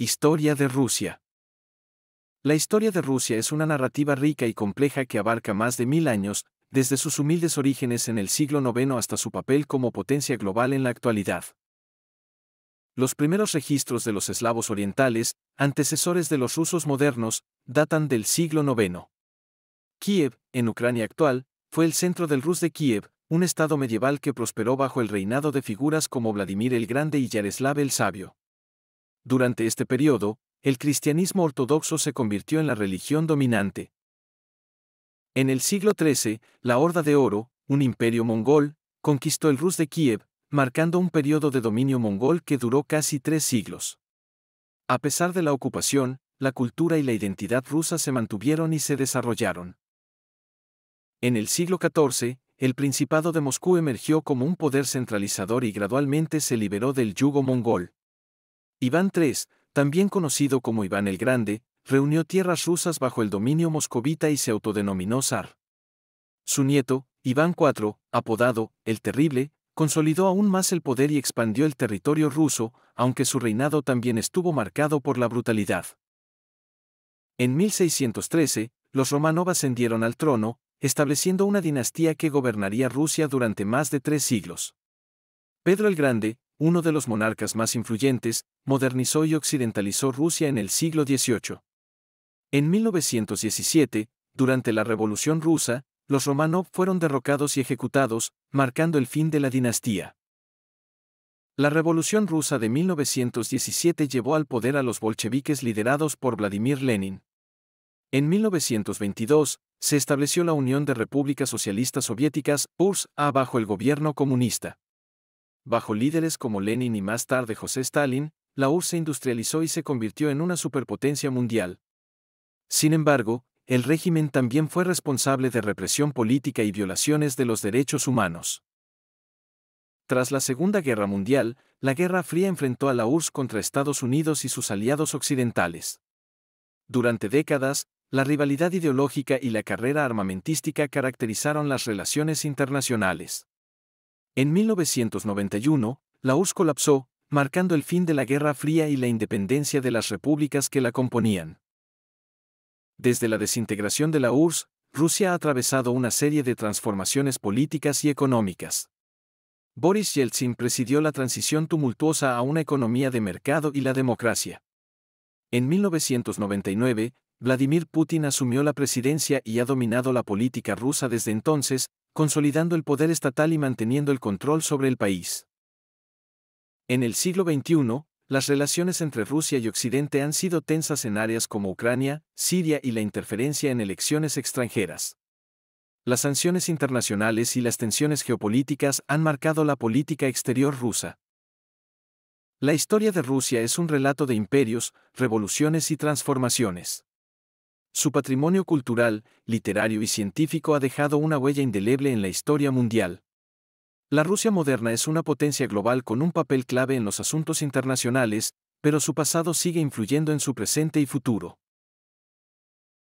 Historia de Rusia. La historia de Rusia es una narrativa rica y compleja que abarca más de mil años, desde sus humildes orígenes en el siglo IX hasta su papel como potencia global en la actualidad. Los primeros registros de los eslavos orientales, antecesores de los rusos modernos, datan del siglo IX. Kiev, en Ucrania actual, fue el centro del Rus de Kiev, un estado medieval que prosperó bajo el reinado de figuras como Vladimir el Grande y Yaroslav el Sabio. Durante este periodo, el cristianismo ortodoxo se convirtió en la religión dominante. En el siglo XIII, la Horda de Oro, un imperio mongol, conquistó el Rus de Kiev, marcando un periodo de dominio mongol que duró casi tres siglos. A pesar de la ocupación, la cultura y la identidad rusa se mantuvieron y se desarrollaron. En el siglo XIV, el Principado de Moscú emergió como un poder centralizador y gradualmente se liberó del yugo mongol. Iván III, también conocido como Iván el Grande, reunió tierras rusas bajo el dominio moscovita y se autodenominó zar. Su nieto, Iván IV, apodado el Terrible, consolidó aún más el poder y expandió el territorio ruso, aunque su reinado también estuvo marcado por la brutalidad. En 1613, los Romanov ascendieron al trono, estableciendo una dinastía que gobernaría Rusia durante más de tres siglos. Pedro el Grande, uno de los monarcas más influyentes, modernizó y occidentalizó Rusia en el siglo XVIII. En 1917, durante la Revolución rusa, los Romanov fueron derrocados y ejecutados, marcando el fin de la dinastía. La Revolución rusa de 1917 llevó al poder a los bolcheviques liderados por Vladimir Lenin. En 1922, se estableció la Unión de Repúblicas Socialistas Soviéticas, URSS, bajo el gobierno comunista bajo líderes como Lenin y más tarde José Stalin, la URSS se industrializó y se convirtió en una superpotencia mundial. Sin embargo, el régimen también fue responsable de represión política y violaciones de los derechos humanos. Tras la Segunda Guerra Mundial, la Guerra Fría enfrentó a la URSS contra Estados Unidos y sus aliados occidentales. Durante décadas, la rivalidad ideológica y la carrera armamentística caracterizaron las relaciones internacionales. En 1991, la URSS colapsó, marcando el fin de la Guerra Fría y la independencia de las repúblicas que la componían. Desde la desintegración de la URSS, Rusia ha atravesado una serie de transformaciones políticas y económicas. Boris Yeltsin presidió la transición tumultuosa a una economía de mercado y la democracia. En 1999, Vladimir Putin asumió la presidencia y ha dominado la política rusa desde entonces, consolidando el poder estatal y manteniendo el control sobre el país. En el siglo XXI, las relaciones entre Rusia y Occidente han sido tensas en áreas como Ucrania, Siria y la interferencia en elecciones extranjeras. Las sanciones internacionales y las tensiones geopolíticas han marcado la política exterior rusa. La historia de Rusia es un relato de imperios, revoluciones y transformaciones. Su patrimonio cultural, literario y científico ha dejado una huella indeleble en la historia mundial. La Rusia moderna es una potencia global con un papel clave en los asuntos internacionales, pero su pasado sigue influyendo en su presente y futuro.